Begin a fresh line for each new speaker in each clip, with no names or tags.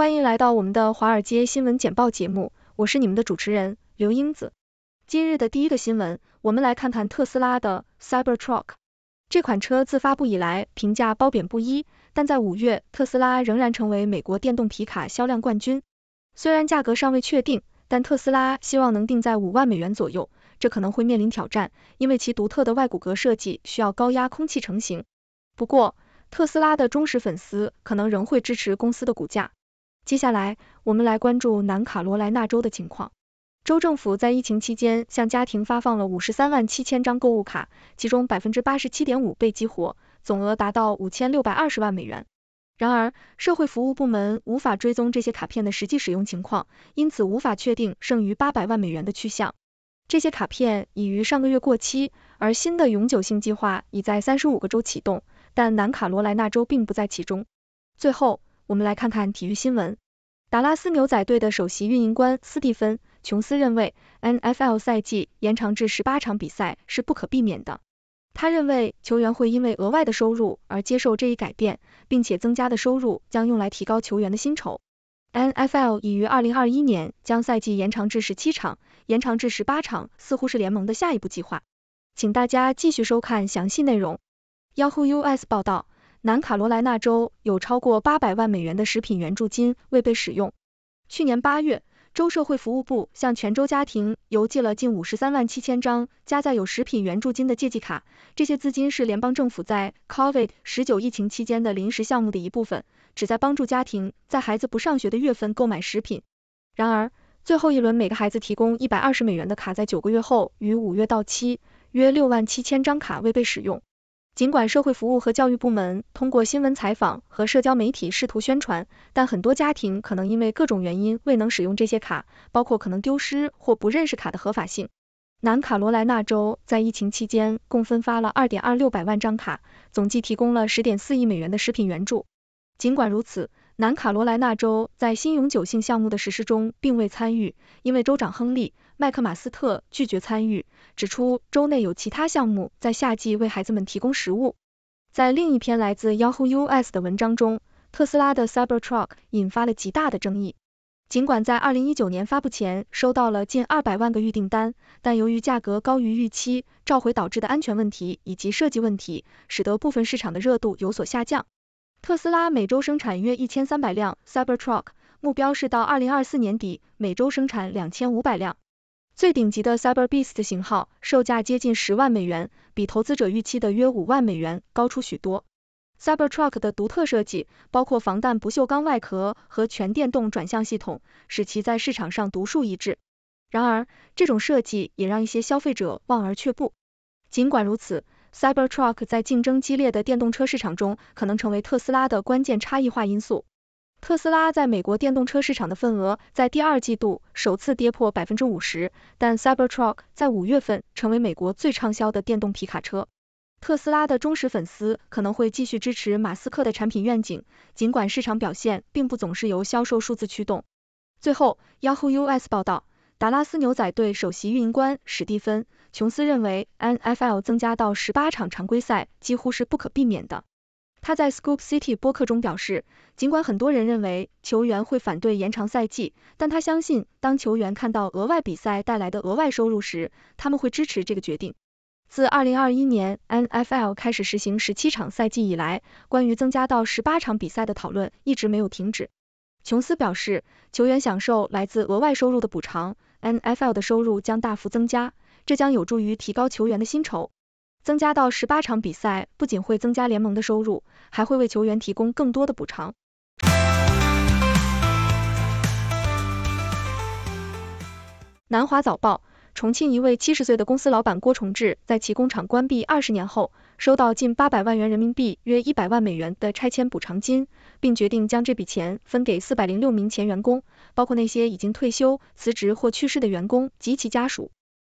欢迎来到我们的华尔街新闻简报节目，我是你们的主持人刘英子。今日的第一个新闻，我们来看看特斯拉的 Cybertruck 这款车自发布以来评价褒贬不一，但在五月特斯拉仍然成为美国电动皮卡销量冠军。虽然价格尚未确定，但特斯拉希望能定在五万美元左右，这可能会面临挑战，因为其独特的外骨骼设计需要高压空气成型。不过，特斯拉的忠实粉丝可能仍会支持公司的股价。接下来，我们来关注南卡罗来纳州的情况。州政府在疫情期间向家庭发放了五十三万七千张购物卡，其中百分之八十七点五被激活，总额达到五千六百二十万美元。然而，社会服务部门无法追踪这些卡片的实际使用情况，因此无法确定剩余八百万美元的去向。这些卡片已于上个月过期，而新的永久性计划已在三十五个州启动，但南卡罗来纳州并不在其中。最后。我们来看看体育新闻。达拉斯牛仔队的首席运营官斯蒂芬·琼斯认为，NFL 赛季延长至十八场比赛是不可避免的。他认为球员会因为额外的收入而接受这一改变，并且增加的收入将用来提高球员的薪酬。NFL 已于二零二一年将赛季延长至十七场，延长至十八场似乎是联盟的下一步计划。请大家继续收看详细内容。Yahoo US 报道。南卡罗来纳州有超过八百万美元的食品援助金未被使用。去年八月，州社会服务部向全州家庭邮寄了近五十三万七千张加载有食品援助金的借记卡。这些资金是联邦政府在 COVID 十九疫情期间的临时项目的一部分，旨在帮助家庭在孩子不上学的月份购买食品。然而，最后一轮每个孩子提供一百二十美元的卡在九个月后于五月到期，约六万七千张卡未被使用。尽管社会服务和教育部门通过新闻采访和社交媒体试图宣传，但很多家庭可能因为各种原因未能使用这些卡，包括可能丢失或不认识卡的合法性。南卡罗来纳州在疫情期间共分发了2.26百万张卡，总计提供了10.4亿美元的食品援助。尽管如此，南卡罗来纳州在新永久性项目的实施中并未参与，因为州长亨利。麦克马斯特拒绝参与，指出州内有其他项目在夏季为孩子们提供食物。在另一篇来自 Yahoo US 的文章中，特斯拉的 Cybertruck 引发了极大的争议。尽管在二零一九年发布前收到了近二百万个预订单，但由于价格高于预期、召回导致的安全问题以及设计问题，使得部分市场的热度有所下降。特斯拉每周生产约一千三百辆 Cybertruck，目标是到二零二四年底每周生产两千五百辆。最顶级的 Cyber Beast 型号售价接近十万美元，比投资者预期的约五万美元高出许多。Cyber Truck 的独特设计，包括防弹不锈钢外壳和全电动转向系统，使其在市场上独树一帜。然而，这种设计也让一些消费者望而却步。尽管如此，Cyber Truck 在竞争激烈的电动车市场中，可能成为特斯拉的关键差异化因素。特斯拉在美国电动车市场的份额在第二季度首次跌破百分之五十，但 Cybertruck 在五月份成为美国最畅销的电动皮卡车。特斯拉的忠实粉丝可能会继续支持马斯克的产品愿景，尽管市场表现并不总是由销售数字驱动。最后，Yahoo US 报道，达拉斯牛仔队首席运营官史蒂芬·琼斯认为，NFL 增加到十八场常规赛几乎是不可避免的。他在 Scoop City 博客中表示，尽管很多人认为球员会反对延长赛季，但他相信当球员看到额外比赛带来的额外收入时，他们会支持这个决定。自2021年 NFL 开始实行十七场赛季以来，关于增加到十八场比赛的讨论一直没有停止。琼斯表示，球员享受来自额外收入的补偿，NFL 的收入将大幅增加，这将有助于提高球员的薪酬。增加到十八场比赛，不仅会增加联盟的收入，还会为球员提供更多的补偿。南华早报：重庆一位七十岁的公司老板郭崇志在其工厂关闭二十年后，收到近八百万元人民币（约一百万美元）的拆迁补偿金，并决定将这笔钱分给四百零六名前员工，包括那些已经退休、辞职或去世的员工及其家属。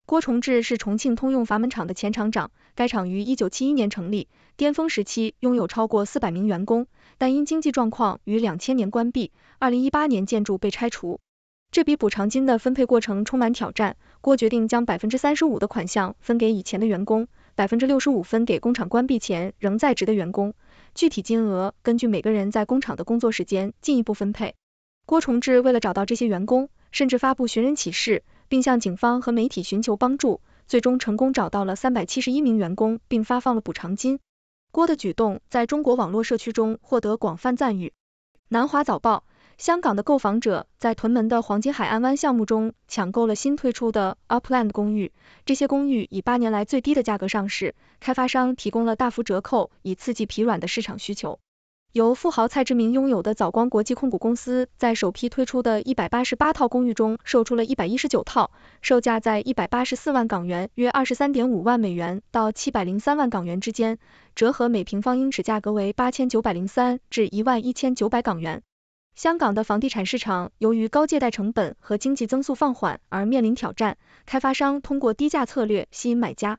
郭崇志是重庆通用阀门厂的前厂长。该厂于一九七一年成立，巅峰时期拥有超过四百名员工，但因经济状况于两千年关闭。二零一八年建筑被拆除。这笔补偿金的分配过程充满挑战。郭决定将百分之三十五的款项分给以前的员工，百分之六十五分给工厂关闭前仍在职的员工。具体金额根据每个人在工厂的工作时间进一步分配。郭崇志为了找到这些员工，甚至发布寻人启事，并向警方和媒体寻求帮助。最终成功找到了三百七十一名员工，并发放了补偿金。郭的举动在中国网络社区中获得广泛赞誉。南华早报：香港的购房者在屯门的黄金海岸湾项目中抢购了新推出的 u p l a n d 公寓，这些公寓以八年来最低的价格上市，开发商提供了大幅折扣以刺激疲软的市场需求。由富豪蔡志明拥有的早光国际控股公司在首批推出的188套公寓中售出了一百一十九套，售价在184万港元约23.5万美元到703万港元之间，折合每平方英尺价格为8903至11900港元。香港的房地产市场由于高借贷成本和经济增速放缓而面临挑战，开发商通过低价策略吸引买家。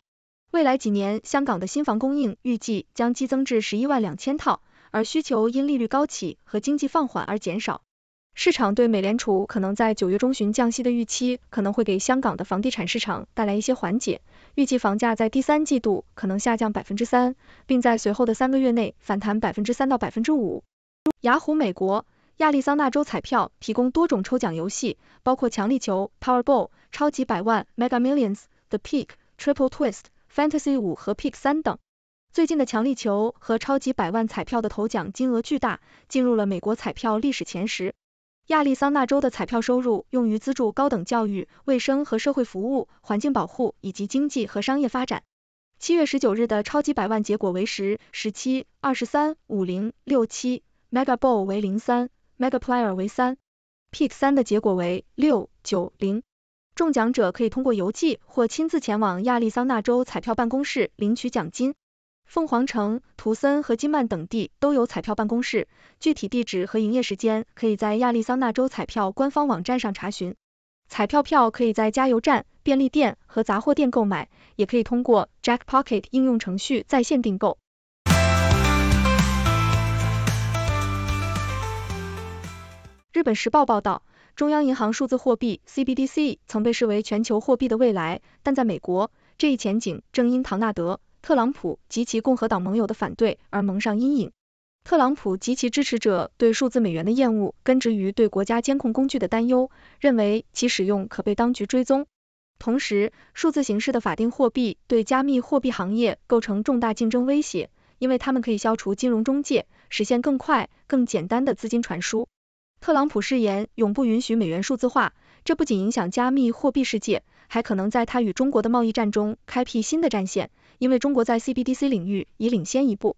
未来几年，香港的新房供应预计将激增至11万2000套。而需求因利率高企和经济放缓而减少。市场对美联储可能在九月中旬降息的预期可能会给香港的房地产市场带来一些缓解。预计房价在第三季度可能下降百分之三，并在随后的三个月内反弹百分之三到百分之五。雅虎美国亚利桑那州彩票提供多种抽奖游戏，包括强力球 Powerball、超级百万 Mega Millions、The p e a k Triple Twist、Fantasy 五和 p e a k 三等。最近的强力球和超级百万彩票的头奖金额巨大，进入了美国彩票历史前十。亚利桑那州的彩票收入用于资助高等教育、卫生和社会服务、环境保护以及经济和商业发展。七月十九日的超级百万结果为十、十七、二十三、五零、六七，mega ball 为零三，mega player 为三，pick 三的结果为六、九、零。中奖者可以通过邮寄或亲自前往亚利桑那州彩票办公室领取奖金。凤凰城、图森和金曼等地都有彩票办公室，具体地址和营业时间可以在亚利桑那州彩票官方网站上查询。彩票票可以在加油站、便利店和杂货店购买，也可以通过 Jackpocket 应用程序在线订购。日本时报报道，中央银行数字货币 CBDC 曾被视为全球货币的未来，但在美国，这一前景正因唐纳德。特朗普及其共和党盟友的反对而蒙上阴影。特朗普及其支持者对数字美元的厌恶根植于对国家监控工具的担忧，认为其使用可被当局追踪。同时，数字形式的法定货币对加密货币行业构成重大竞争威胁，因为它们可以消除金融中介，实现更快、更简单的资金传输。特朗普誓言永不允许美元数字化，这不仅影响加密货币世界，还可能在他与中国的贸易战中开辟新的战线。因为中国在 CBDC 领域已领先一步。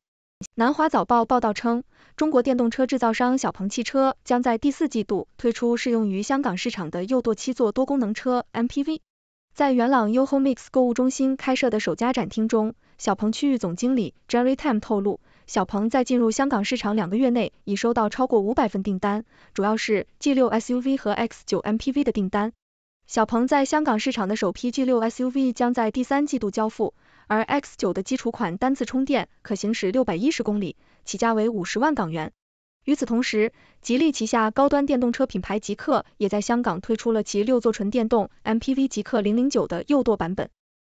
南华早报报道称，中国电动车制造商小鹏汽车将在第四季度推出适用于香港市场的右舵七座多功能车 MPV。在元朗 y o h o m e i x 购物中心开设的首家展厅中，小鹏区域总经理 Jerry Tam 透露，小鹏在进入香港市场两个月内已收到超过五百份订单，主要是 G6 SUV 和 X9 MPV 的订单。小鹏在香港市场的首批 G6 SUV 将在第三季度交付。而 X9 的基础款单次充电可行驶六百一十公里，起价为五十万港元。与此同时，吉利旗下高端电动车品牌极氪也在香港推出了其六座纯电动 MPV 极氪零零九的右舵版本。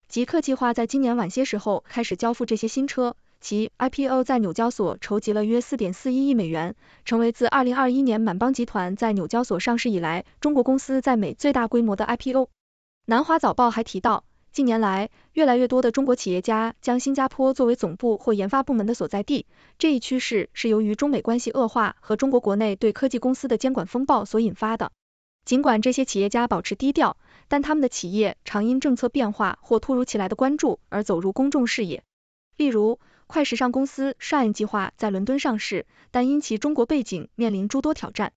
极氪计划在今年晚些时候开始交付这些新车。其 IPO 在纽交所筹集了约四点四一亿美元，成为自二零二一年满邦集团在纽交所上市以来，中国公司在美最大规模的 IPO。南华早报还提到。近年来，越来越多的中国企业家将新加坡作为总部或研发部门的所在地。这一趋势是由于中美关系恶化和中国国内对科技公司的监管风暴所引发的。尽管这些企业家保持低调，但他们的企业常因政策变化或突如其来的关注而走入公众视野。例如，快时尚公司 Shine 计划在伦敦上市，但因其中国背景面临诸多挑战。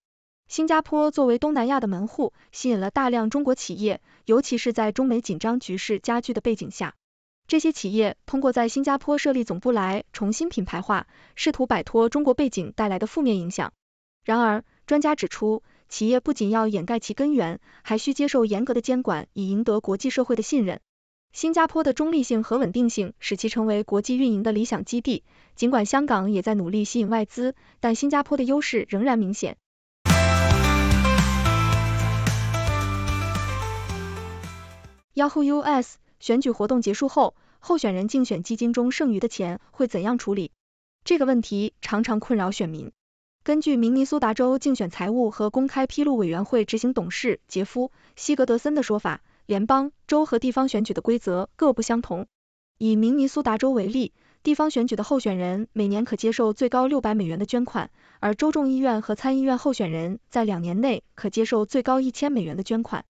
新加坡作为东南亚的门户，吸引了大量中国企业，尤其是在中美紧张局势加剧的背景下，这些企业通过在新加坡设立总部来重新品牌化，试图摆脱中国背景带来的负面影响。然而，专家指出，企业不仅要掩盖其根源，还需接受严格的监管，以赢得国际社会的信任。新加坡的中立性和稳定性使其成为国际运营的理想基地。尽管香港也在努力吸引外资，但新加坡的优势仍然明显。Yahoo US：选举活动结束后，候选人竞选基金中剩余的钱会怎样处理？这个问题常常困扰选民。根据明尼苏达州竞选财务和公开披露委员会执行董事杰夫·西格德森的说法，联邦、州和地方选举的规则各不相同。以明尼苏达州为例，地方选举的候选人每年可接受最高六百美元的捐款，而州众议院和参议院候选人在两年内可接受最高一千美元的捐款。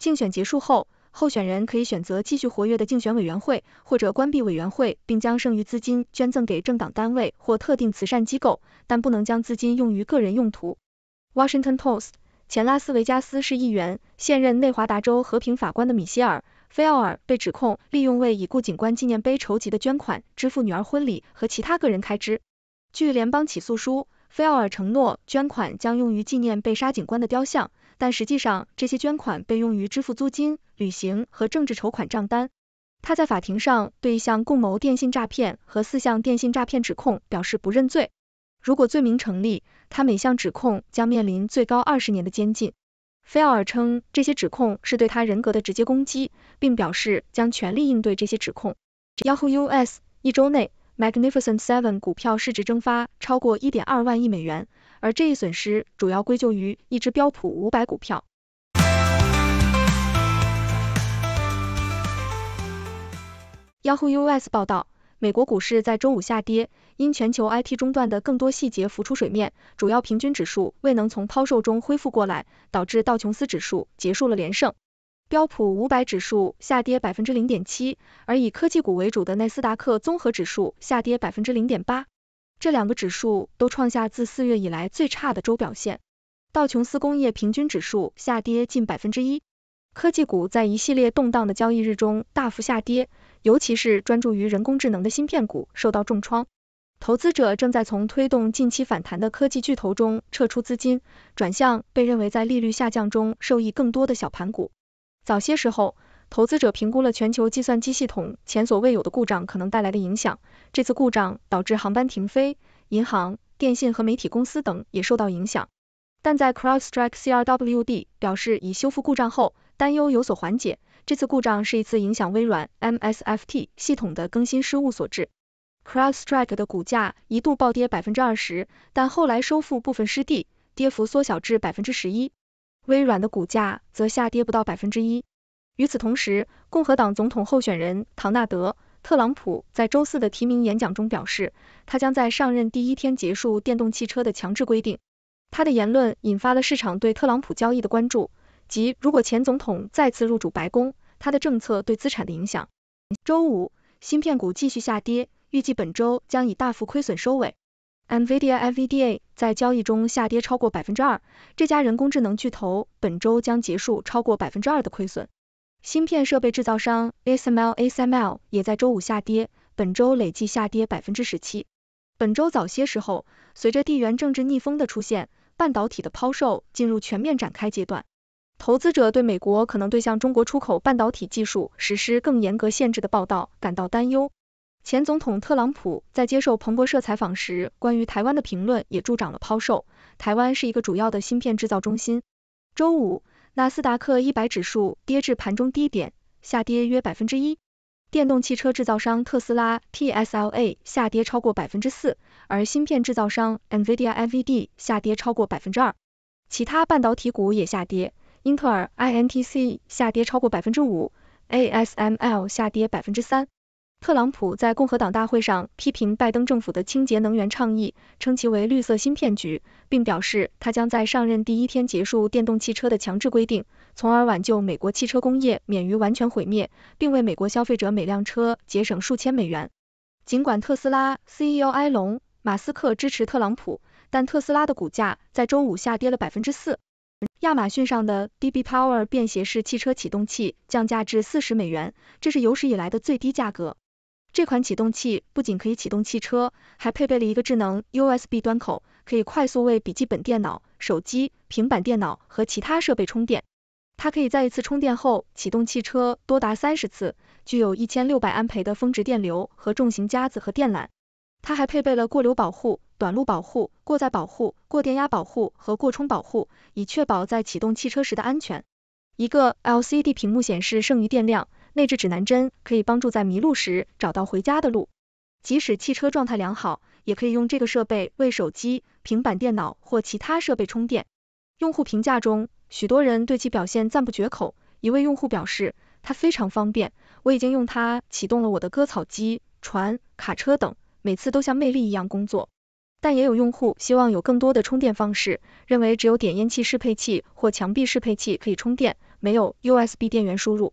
竞选结束后，候选人可以选择继续活跃的竞选委员会，或者关闭委员会，并将剩余资金捐赠给政党单位或特定慈善机构，但不能将资金用于个人用途。Washington Post 前拉斯维加斯市议员、现任内华达州和平法官的米歇尔·菲奥尔被指控利用为已故警官纪念碑筹集的捐款支付女儿婚礼和其他个人开支。据联邦起诉书，菲奥尔承诺捐款将用于纪念被杀警官的雕像。但实际上，这些捐款被用于支付租金、旅行和政治筹款账单。他在法庭上对一项共谋电信诈骗和四项电信诈骗指控表示不认罪。如果罪名成立，他每项指控将面临最高二十年的监禁。菲奥尔称这些指控是对他人格的直接攻击，并表示将全力应对这些指控。Yahoo US 一周内，Magnificent Seven 股票市值蒸发超过一点二万亿美元。而这一损失主要归咎于一只标普五百股票。Yahoo US 报道，美国股市在周五下跌，因全球 IT 中断的更多细节浮出水面，主要平均指数未能从抛售中恢复过来，导致道琼斯指数结束了连胜。标普五百指数下跌百分之零点七，而以科技股为主的纳斯达克综合指数下跌百分之零点八。这两个指数都创下自四月以来最差的周表现，道琼斯工业平均指数下跌近百分之一，科技股在一系列动荡的交易日中大幅下跌，尤其是专注于人工智能的芯片股受到重创。投资者正在从推动近期反弹的科技巨头中撤出资金，转向被认为在利率下降中受益更多的小盘股。早些时候。投资者评估了全球计算机系统前所未有的故障可能带来的影响。这次故障导致航班停飞，银行、电信和媒体公司等也受到影响。但在 CrowdStrike C R W D 表示已修复故障后，担忧有所缓解。这次故障是一次影响微软 M S F T 系统的更新失误所致。CrowdStrike 的股价一度暴跌百分之二十，但后来收复部分失地，跌幅缩小至百分之十一。微软的股价则下跌不到百分之一。与此同时，共和党总统候选人唐纳德·特朗普在周四的提名演讲中表示，他将在上任第一天结束电动汽车的强制规定。他的言论引发了市场对特朗普交易的关注，即如果前总统再次入主白宫，他的政策对资产的影响。周五，芯片股继续下跌，预计本周将以大幅亏损收尾。Mvidia、Mvidia 在交易中下跌超过百分之二，这家人工智能巨头本周将结束超过百分之二的亏损。芯片设备制造商 ASML ASML 也在周五下跌，本周累计下跌百分之十七。本周早些时候，随着地缘政治逆风的出现，半导体的抛售进入全面展开阶段。投资者对美国可能对向中国出口半导体技术实施更严格限制的报道感到担忧。前总统特朗普在接受彭博社采访时关于台湾的评论也助长了抛售。台湾是一个主要的芯片制造中心。周五。纳斯达克一百指数跌至盘中低点，下跌约百分之一。电动汽车制造商特斯拉 (TSLA) 下跌超过百分之四，而芯片制造商 n v i d i a n v d 下跌超过百分之二。其他半导体股也下跌，英特尔 (INTC) 下跌超过百分之五，ASML 下跌百分之三。特朗普在共和党大会上批评拜登政府的清洁能源倡议，称其为“绿色新骗局”，并表示他将在上任第一天结束电动汽车的强制规定，从而挽救美国汽车工业免于完全毁灭，并为美国消费者每辆车节省数千美元。尽管特斯拉 CEO 埃隆·马斯克支持特朗普，但特斯拉的股价在周五下跌了百分之四。亚马逊上的 DB Power 便携式汽车启动器降价至四十美元，这是有史以来的最低价格。这款启动器不仅可以启动汽车，还配备了一个智能 USB 端口，可以快速为笔记本电脑、手机、平板电脑和其他设备充电。它可以在一次充电后启动汽车多达三十次，具有一千六百安培的峰值电流和重型夹子和电缆。它还配备了过流保护、短路保护、过载保护、过电压保护和过充保护，以确保在启动汽车时的安全。一个 LCD 屏幕显示剩余电量。内置指南针可以帮助在迷路时找到回家的路。即使汽车状态良好，也可以用这个设备为手机、平板电脑或其他设备充电。用户评价中，许多人对其表现赞不绝口。一位用户表示，它非常方便，我已经用它启动了我的割草机、船、卡车等，每次都像魅力一样工作。但也有用户希望有更多的充电方式，认为只有点烟器适配器或墙壁适配器可以充电，没有 USB 电源输入。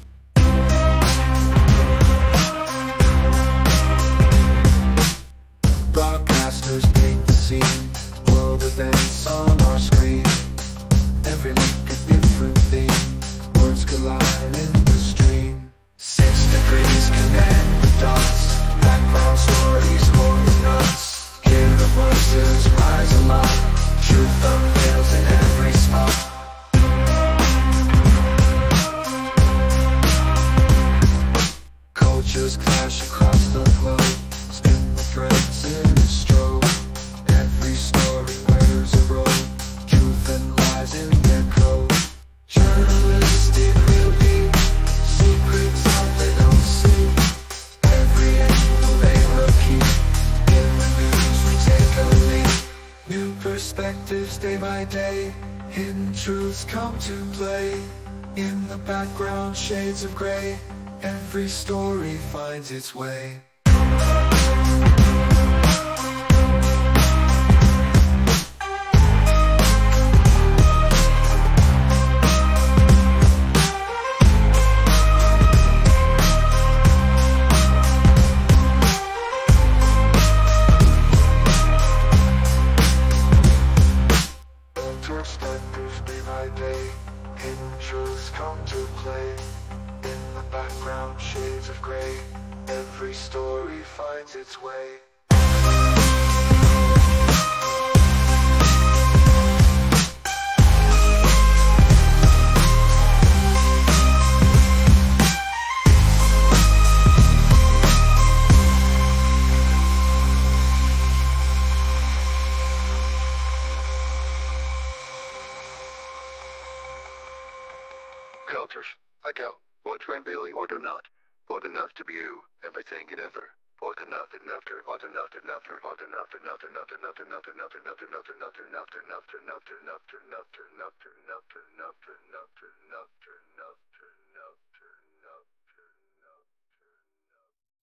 to play In the background shades of grey Every story finds its way